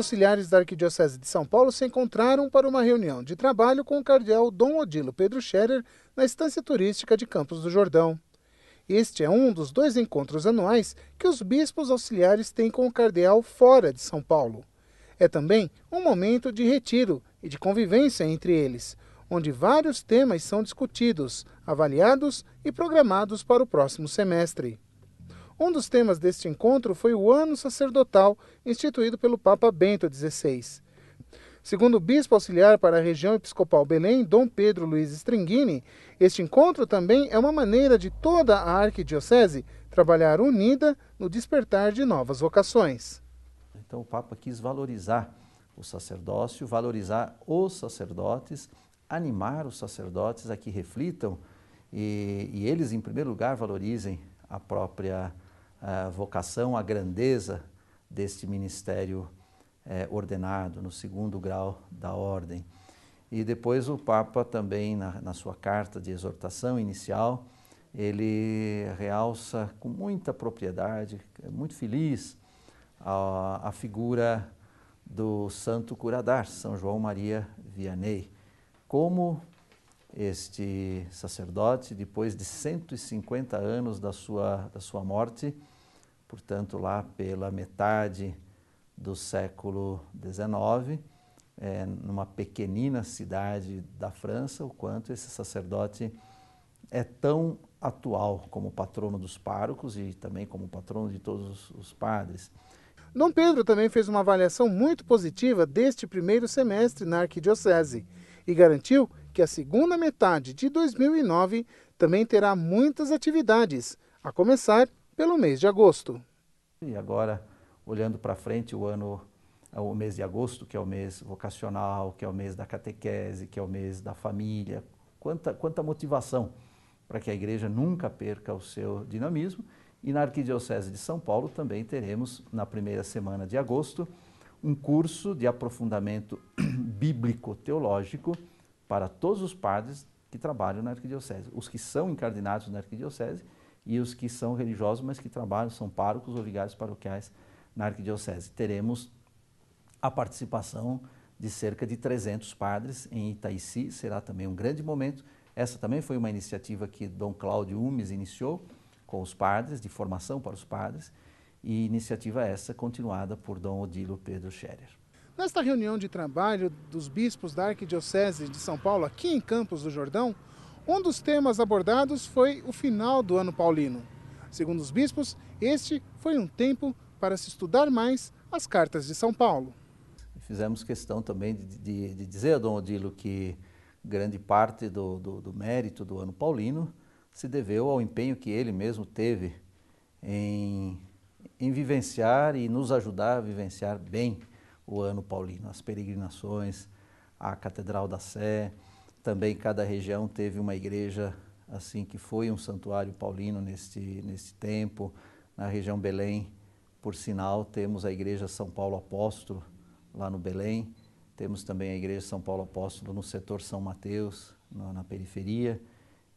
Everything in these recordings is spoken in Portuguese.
auxiliares da Arquidiocese de São Paulo se encontraram para uma reunião de trabalho com o cardeal Dom Odilo Pedro Scherer na estância turística de Campos do Jordão. Este é um dos dois encontros anuais que os bispos auxiliares têm com o cardeal fora de São Paulo. É também um momento de retiro e de convivência entre eles, onde vários temas são discutidos, avaliados e programados para o próximo semestre. Um dos temas deste encontro foi o Ano Sacerdotal, instituído pelo Papa Bento XVI. Segundo o bispo auxiliar para a região episcopal Belém, Dom Pedro Luiz Stringhini, este encontro também é uma maneira de toda a arquidiocese trabalhar unida no despertar de novas vocações. Então o Papa quis valorizar o sacerdócio, valorizar os sacerdotes, animar os sacerdotes a que reflitam e, e eles, em primeiro lugar, valorizem a própria a vocação, a grandeza deste ministério é, ordenado no segundo grau da ordem. E depois o Papa também, na, na sua carta de exortação inicial, ele realça com muita propriedade, muito feliz, a, a figura do santo curadar, São João Maria Vianney. Como este sacerdote, depois de 150 anos da sua, da sua morte, portanto, lá pela metade do século XIX, é, numa pequenina cidade da França, o quanto esse sacerdote é tão atual como patrono dos párocos e também como patrono de todos os padres. Dom Pedro também fez uma avaliação muito positiva deste primeiro semestre na arquidiocese e garantiu que a segunda metade de 2009 também terá muitas atividades, a começar pelo mês de agosto. E agora, olhando para frente, o ano, o mês de agosto, que é o mês vocacional, que é o mês da catequese, que é o mês da família, quanta, quanta motivação para que a igreja nunca perca o seu dinamismo. E na Arquidiocese de São Paulo também teremos, na primeira semana de agosto, um curso de aprofundamento bíblico-teológico para todos os padres que trabalham na arquidiocese, os que são incardinados na arquidiocese e os que são religiosos, mas que trabalham, são párocos ou vigários paroquiais na arquidiocese. Teremos a participação de cerca de 300 padres em Itaici, será também um grande momento. Essa também foi uma iniciativa que Dom Cláudio Umes iniciou com os padres, de formação para os padres, e iniciativa essa continuada por Dom Odilo Pedro Scherer. Nesta reunião de trabalho dos bispos da Arquidiocese de São Paulo, aqui em Campos do Jordão, um dos temas abordados foi o final do ano paulino. Segundo os bispos, este foi um tempo para se estudar mais as cartas de São Paulo. Fizemos questão também de, de, de dizer, Dom Odilo, que grande parte do, do, do mérito do ano paulino se deveu ao empenho que ele mesmo teve em, em vivenciar e nos ajudar a vivenciar bem o ano paulino, as peregrinações, a Catedral da Sé. Também cada região teve uma igreja assim que foi um santuário paulino neste nesse tempo. Na região Belém, por sinal, temos a igreja São Paulo Apóstolo lá no Belém. Temos também a igreja São Paulo Apóstolo no setor São Mateus, na, na periferia.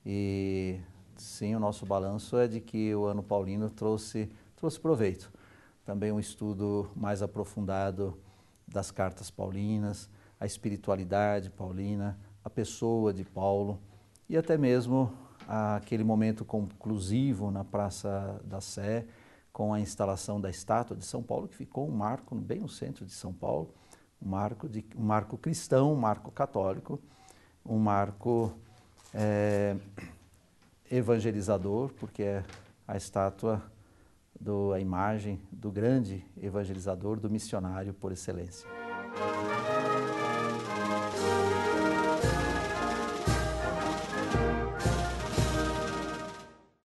E sim, o nosso balanço é de que o ano paulino trouxe trouxe proveito. Também um estudo mais aprofundado das cartas paulinas, a espiritualidade paulina, a pessoa de Paulo e até mesmo aquele momento conclusivo na Praça da Sé, com a instalação da estátua de São Paulo, que ficou um marco bem no centro de São Paulo, um marco, de, um marco cristão, um marco católico, um marco é, evangelizador, porque é a estátua do a imagem do grande evangelizador, do missionário por excelência.